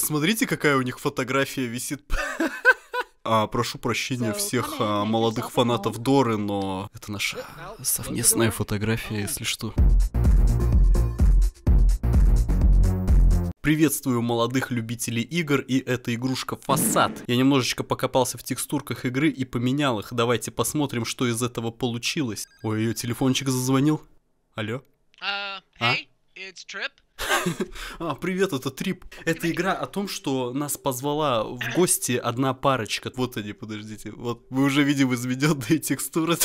Посмотрите, какая у них фотография висит. А, прошу прощения всех а, молодых фанатов Доры, но это наша совместная фотография, если что. Приветствую молодых любителей игр, и эта игрушка Фасад. Я немножечко покопался в текстурках игры и поменял их. Давайте посмотрим, что из этого получилось. Ой, ее телефончик зазвонил. Алло? А? а? It's Trip? а, привет, это Трип. Это игра о том, что нас позвала в гости одна парочка. Вот они, подождите. Вот мы уже видим изменённые текстуры.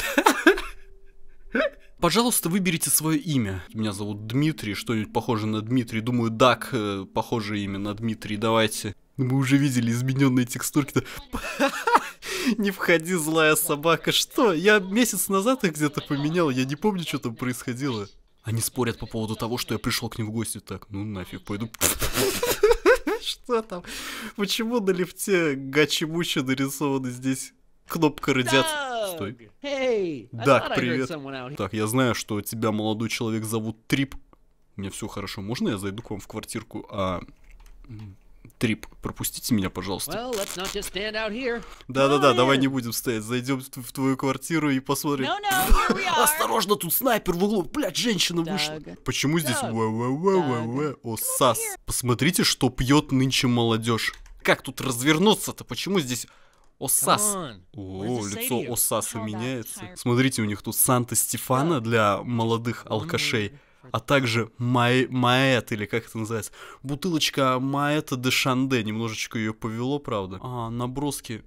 Пожалуйста, выберите свое имя. Меня зовут Дмитрий, что-нибудь похоже на Дмитрий. Думаю, Дак э, похоже имя на Дмитрий. Давайте. Мы уже видели измененные текстурки. Не входи, злая собака. Что? Я месяц назад их где-то поменял. Я не помню, что там происходило. Они спорят по поводу того, что я пришел к ним в гости. Так, ну нафиг, пойду. Что там? Почему на лифте гачимуча нарисованы здесь кнопка радиации? Стой. Hey, Дак, а привет. Так, я знаю, что тебя, молодой человек, зовут Трип. Мне все хорошо. Можно я зайду к вам в квартирку? А стрип. Пропустите меня, пожалуйста. Да-да-да, давай не будем стоять. Зайдем в твою квартиру и посмотрим. Осторожно, тут снайпер в углу. Блядь, женщина вышла. Почему здесь... О, сас. Посмотрите, что пьет нынче молодежь. Как тут развернуться-то? Почему здесь... Осас. О, лицо Осаса меняется. Смотрите, у них тут Санта Стефана для молодых алкашей а также маэ, маэт, или как это называется, бутылочка маэта де Шанде, немножечко ее повело, правда. А, наброски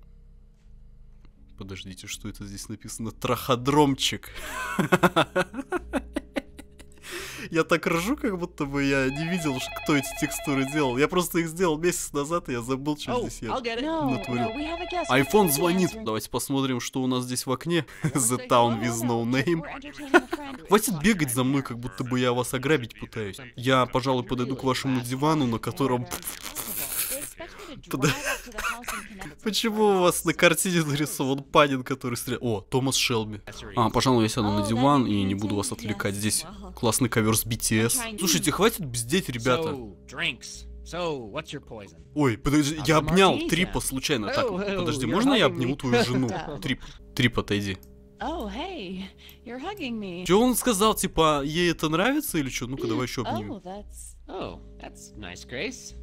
Подождите, что это здесь написано? Траходромчик. Я так ржу, как будто бы я не видел, кто эти текстуры делал. Я просто их сделал месяц назад, и я забыл, что oh, здесь я натворил. Айфон no, no, звонит. Давайте посмотрим, что у нас здесь в окне. The town with no name. Хватит бегать за мной, как будто бы я вас ограбить пытаюсь. Я, пожалуй, подойду к вашему дивану, на котором... Почему у вас на картине нарисован Панин, который стреляет? О, Томас Шелби. А, пожалуй, я сяду на диван и не буду вас отвлекать. Здесь классный ковер с BTS. Слушайте, хватит бздеть, ребята. Ой, подожди, а я обнял Трипа случайно. Oh, так, oh, подожди, можно я обниму твою жену? Трип, Трип, отойди. Oh, он сказал, типа, ей это нравится или что? Ну-ка, давай еще обнимем. Oh, oh, that's nice, Grace.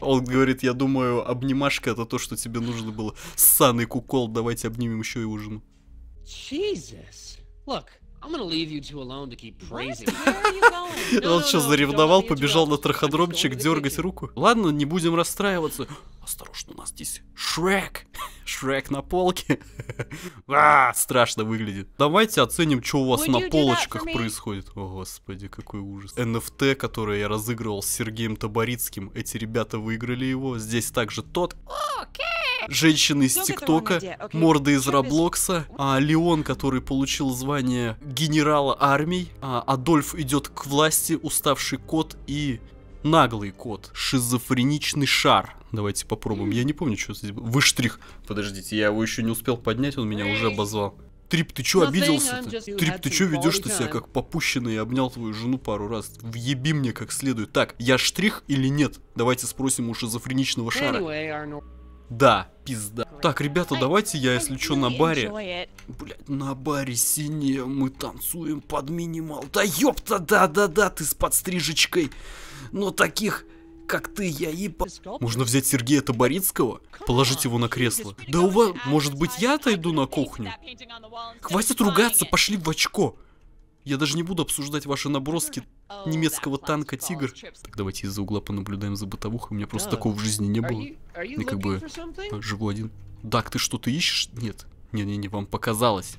Он говорит, я думаю, обнимашка это то, что тебе нужно было. Ссаный кукол, давайте обнимем еще и ужин. Jesus. Look, Он что, заревновал, побежал на траходромчик дергать руку? Ладно, не будем расстраиваться осторожно, у нас здесь Шрек. Шрек на полке. а, страшно выглядит. Давайте оценим, что у вас Would на полочках происходит. О, господи, какой ужас. NFT, который я разыгрывал с Сергеем Таборицким, эти ребята выиграли его. Здесь также тот. Okay. Женщины из ну, ТикТока, okay. морды из Роблокса, а, Леон, который получил звание генерала армии, а, Адольф идет к власти, уставший кот и наглый кот, шизофреничный шар. Давайте попробуем. Я не помню, что здесь было. Выштрих. Подождите, я его еще не успел поднять, он меня уже обозвал. Трип, ты чё ну, обиделся-то? Трип, ты чё ведешь ты себя как попущенный? Я обнял твою жену пару раз. Въеби мне как следует. Так, я штрих или нет? Давайте спросим у шизофреничного шара. Да, пизда. Так, ребята, давайте я, если что, на баре. Блять, на баре синее мы танцуем под минимал. Да ёпта, да-да-да, ты с подстрижечкой. Но таких как ты, я еба... Можно взять Сергея Таборицкого, положить его на кресло. Да у вас... Может быть, я отойду на кухню? Хватит ругаться, пошли в очко. Я даже не буду обсуждать ваши наброски немецкого танка «Тигр». Так, давайте из-за угла понаблюдаем за бытовухой. У меня просто такого в жизни не было. Я как бы а, живу один. Дак, ты что-то ищешь? Нет. Не-не-не, вам показалось.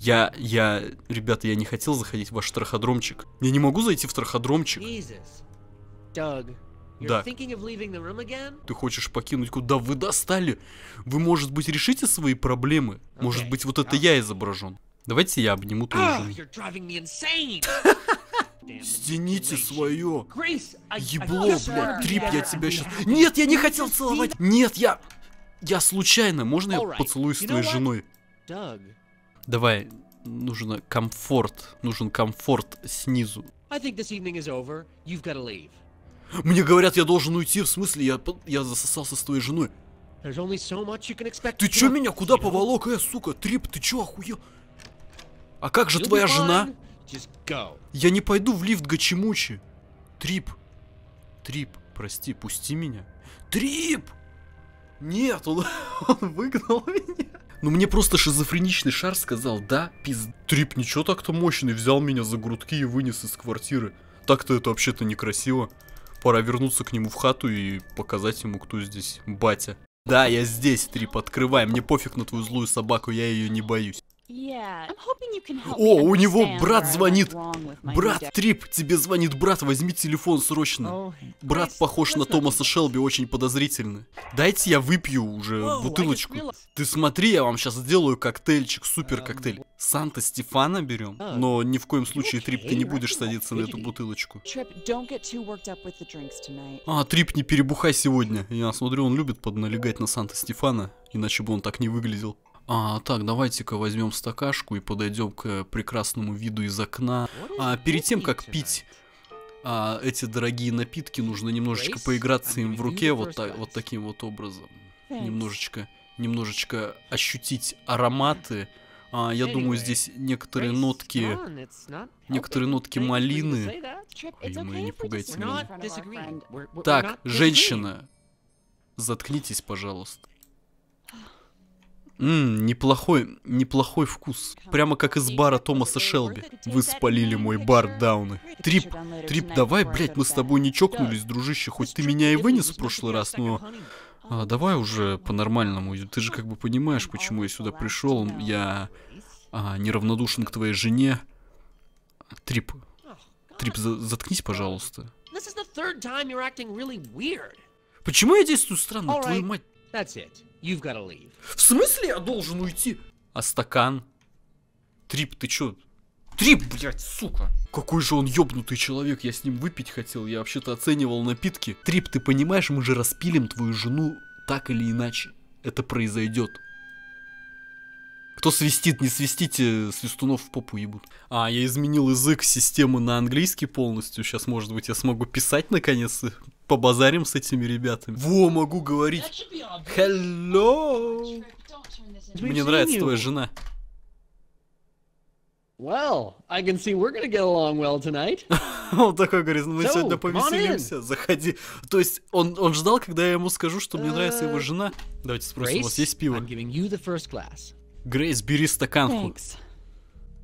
Я, я, ребята, я не хотел заходить в ваш траходромчик. Я не могу зайти в траходромчик. Даг. Да. Ты хочешь покинуть, куда вы достали? Вы, может быть, решите свои проблемы? Может быть, вот это я изображен. Давайте я обниму твою ah, жену. Стяните свое! Ебло, блядь, трип, я тебя сейчас... Нет, я не хотел целовать! Нет, я... Я случайно, можно я поцелуюсь с твоей женой? Давай, нужен комфорт, нужен комфорт снизу. Мне говорят, я должен уйти, в смысле, я, я засосался с твоей женой. Ты чё меня куда поволок, э, сука? Трип, ты чё охуел? А как же твоя жена? Я не пойду в лифт Гачимучи. Трип. Трип, прости, пусти меня. Трип! Нет, он, он выгнал меня. Ну мне просто шизофреничный шар сказал, да, пизд... Трип ничего так-то мощный, взял меня за грудки и вынес из квартиры. Так-то это вообще-то некрасиво. Пора вернуться к нему в хату и показать ему, кто здесь батя. Да, я здесь, Трип, открывай, мне пофиг на твою злую собаку, я ее не боюсь. О, у него брат звонит! Брат Трип, тебе звонит брат, возьми телефон срочно. Oh, брат похож на Томаса Шелби, очень подозрительно. Дайте я выпью уже бутылочку. Ты смотри, я вам сейчас сделаю коктейльчик, супер um, коктейль. Санта Стефана берем, oh, но ни в коем случае, Трип, ты не будешь садиться на эту бутылочку. А, Трип, не перебухай сегодня. Я смотрю, он любит подналегать на Санта Стефана, иначе бы он так не выглядел. А, так, давайте-ка возьмем стакашку и подойдем к прекрасному виду из окна. А, перед тем, как пить а, эти дорогие напитки, нужно немножечко поиграться им в руке вот, та, вот таким вот образом. Немножечко, немножечко ощутить ароматы. А, я думаю, здесь некоторые нотки, некоторые нотки малины. Ой, мы не пугайте меня. Так, женщина, заткнитесь, пожалуйста. Ммм, неплохой, неплохой вкус. Прямо как из бара Томаса Шелби. Вы спалили мой бар, Дауны. Трип, Трип, давай, блядь, мы с тобой не чокнулись, дружище. Хоть ты меня и вынес в прошлый раз, но... А, давай уже по-нормальному. Ты же как бы понимаешь, почему я сюда пришел. Я а, неравнодушен к твоей жене. Трип, Трип, за заткнись, пожалуйста. Почему я действую странно, твою мать? You've gotta leave. В смысле я должен уйти? А стакан? Трип, ты чё? Трип, блядь, сука! Какой же он ёбнутый человек, я с ним выпить хотел, я вообще-то оценивал напитки. Трип, ты понимаешь, мы же распилим твою жену так или иначе. Это произойдет. Кто свистит, не свистите, свистунов в попу ебут. А, я изменил язык системы на английский полностью. Сейчас, может быть, я смогу писать наконец и побазарим с этими ребятами. Во, могу говорить. Hello. Мне нравится твоя жена. Well, I can see we're gonna get along well tonight. он такой говорит, мы so, сегодня повеселимся, заходи. То есть он, он ждал, когда я ему скажу, что мне нравится его э, жена. Давайте спросим, у вас есть пиво? Грейс, бери стаканку. Thanks.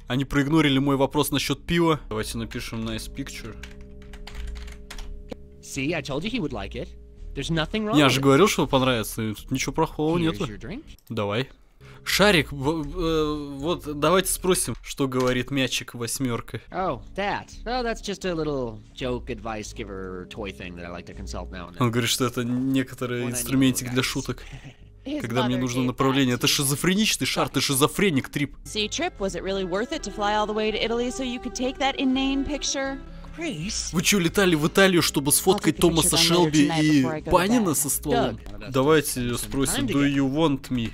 Они проигнорили мой вопрос насчет пива. Давайте напишем nice picture. See, I told you he would like it. There's nothing wrong Я же говорил, что понравится, тут ничего плохого нету. Давай. Шарик, э, вот давайте спросим, что говорит мячик восьмерка. Oh, that. Oh, that's just a little joke advice giver toy thing that I like to consult now and then. Он говорит, что это некоторые инструментик для шуток. когда мне нужно направление. Это шизофреничный шар, ты шизофреник, Трип. Вы что, летали в Италию, чтобы сфоткать Томаса Шелби и Панина со стволом? Давайте спросим, do you want me?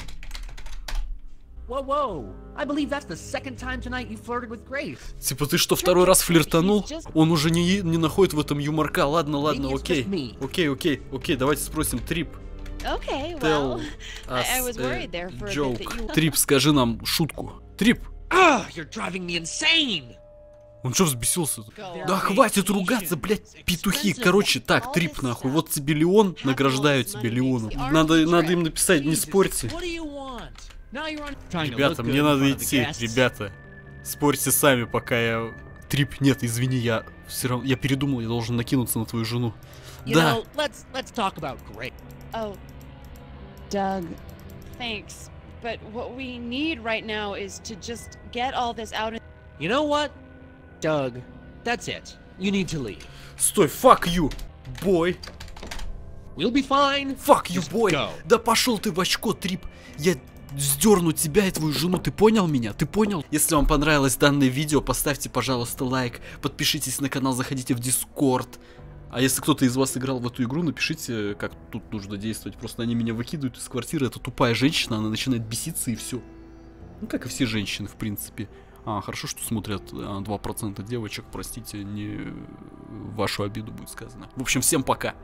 Типа ты что, второй раз флиртанул? Он уже не, не находит в этом юморка. Ладно, ладно, окей. Окей, окей, окей, давайте спросим Трип tell us э, joke. Трип, скажи нам шутку. Трип! Он что взбесился? -то? Да хватит ругаться, блядь, петухи. Короче, так, трип нахуй. Вот тебе Леон, награждаю тебе Леоном. Надо, надо им написать, не спорьте. Ребята, мне надо идти, ребята. Спорьте сами, пока я... Трип, нет, извини, я все равно... Я передумал, я должен накинуться на твою жену. да. Oh, Doug. Thanks. But what we need right now is to just get all this out. You know what? Doug, that's it. You need to leave. Стой, fuck you, boy. We'll be fine. Fuck you, boy. Go. Да пошел ты в очко, трип. Я сдерну тебя и твою жену, ты понял меня? Ты понял? Если вам понравилось данное видео, поставьте, пожалуйста, лайк, подпишитесь на канал, заходите в Дискорд. А если кто-то из вас играл в эту игру, напишите, как тут нужно действовать. Просто они меня выкидывают из квартиры. Это тупая женщина, она начинает беситься и все. Ну, как и все женщины, в принципе. А, хорошо, что смотрят 2% а, девочек, простите, не вашу обиду будет сказано. В общем, всем пока.